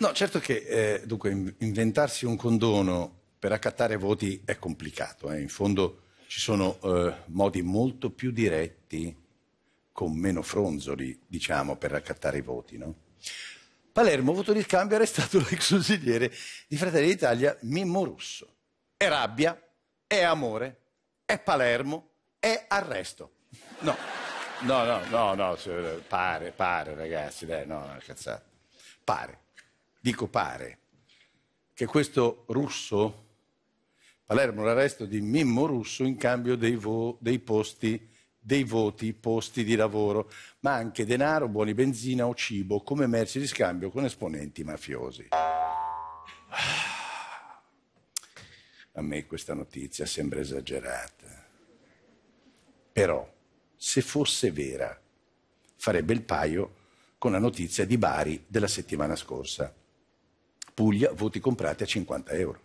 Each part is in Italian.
No, certo che eh, dunque, inventarsi un condono per accattare voti è complicato. Eh. In fondo ci sono eh, modi molto più diretti, con meno fronzoli, diciamo, per accattare i voti. No? Palermo, voto di scambio, era stato l'ex consigliere di Fratelli d'Italia Mimmo Russo. È rabbia, è amore, è Palermo, è arresto. No, no, no, no, no pare, pare ragazzi, dai, no, cazzata. Pare dico pare, che questo russo, Palermo l'arresto di Mimmo Russo in cambio dei, vo, dei, posti, dei voti, posti di lavoro, ma anche denaro, buoni benzina o cibo come merci di scambio con esponenti mafiosi. Ah. A me questa notizia sembra esagerata. Però, se fosse vera, farebbe il paio con la notizia di Bari della settimana scorsa. Puglia, voti comprati a 50 euro.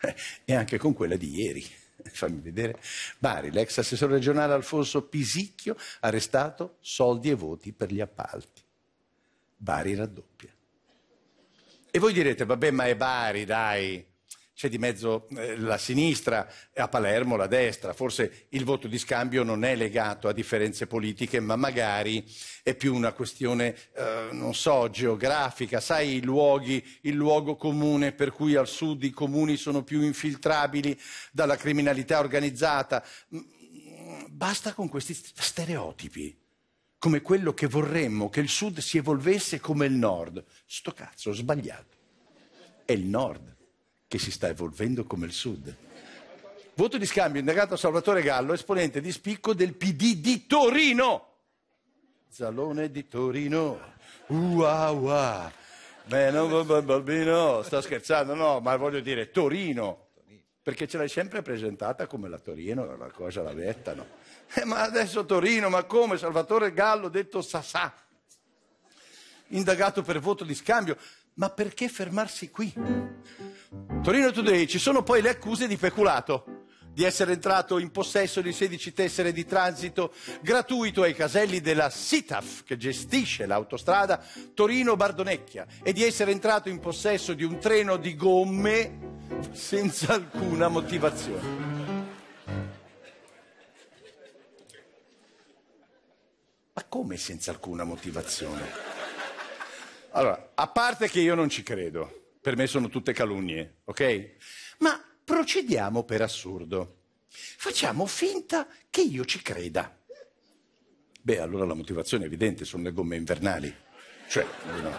Eh, e anche con quella di ieri. Fammi vedere. Bari, l'ex assessore regionale Alfonso Pisicchio, arrestato, soldi e voti per gli appalti. Bari raddoppia. E voi direte, vabbè, ma è Bari, dai c'è di mezzo eh, la sinistra, a Palermo la destra, forse il voto di scambio non è legato a differenze politiche, ma magari è più una questione, eh, non so, geografica, sai i luoghi, il luogo comune per cui al sud i comuni sono più infiltrabili dalla criminalità organizzata. Mm, basta con questi stereotipi come quello che vorremmo che il sud si evolvesse come il nord. Sto cazzo, ho sbagliato. È il nord che si sta evolvendo come il Sud. Voto di scambio indagato a Salvatore Gallo, esponente di spicco del PD di Torino. Zalone di Torino. Ua, ua. Beh, non bambino, sto scherzando, no, ma voglio dire Torino. Perché ce l'hai sempre presentata come la Torino, la cosa la vettano. Eh, ma adesso Torino, ma come? Salvatore Gallo, detto Sassà, indagato per voto di scambio. Ma perché fermarsi qui? Torino Today ci sono poi le accuse di peculato di essere entrato in possesso di 16 tessere di transito gratuito ai caselli della SITAF che gestisce l'autostrada Torino-Bardonecchia e di essere entrato in possesso di un treno di gomme senza alcuna motivazione. Ma come senza alcuna motivazione? Allora, a parte che io non ci credo, per me sono tutte calunnie, ok? Ma procediamo per assurdo. Facciamo finta che io ci creda. Beh, allora la motivazione è evidente, sono le gomme invernali. Cioè, no,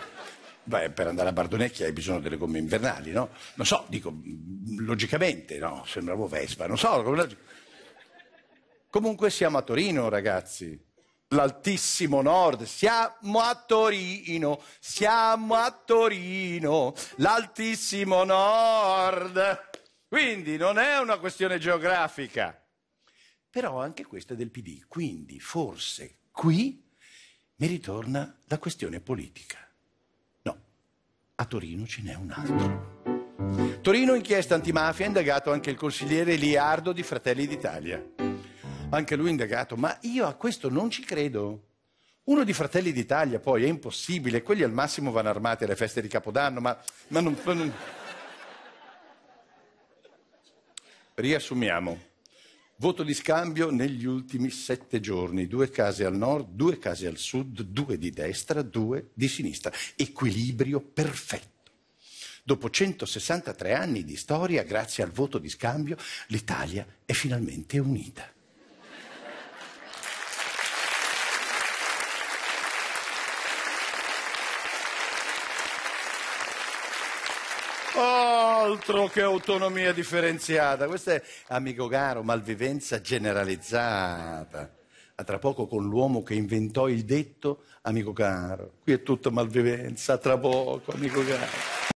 beh, per andare a Bardonecchia hai bisogno delle gomme invernali, no? Non so, dico, mm, logicamente, no? Sembravo Vespa, non so. Comunque siamo a Torino, ragazzi l'altissimo nord. Siamo a Torino, siamo a Torino, l'altissimo nord. Quindi non è una questione geografica. Però anche questa è del PD, quindi forse qui mi ritorna la questione politica. No, a Torino ce n'è un altro. Torino inchiesta antimafia ha indagato anche il consigliere Liardo di Fratelli d'Italia anche lui indagato, ma io a questo non ci credo. Uno di Fratelli d'Italia poi è impossibile, quelli al massimo vanno armati alle feste di Capodanno, ma, ma non, non... Riassumiamo. Voto di scambio negli ultimi sette giorni, due case al nord, due case al sud, due di destra, due di sinistra. Equilibrio perfetto. Dopo 163 anni di storia, grazie al voto di scambio, l'Italia è finalmente unita. Altro che autonomia differenziata, questo è, amico caro, malvivenza generalizzata. A ah, tra poco con l'uomo che inventò il detto, amico caro, qui è tutta malvivenza, a tra poco, amico caro.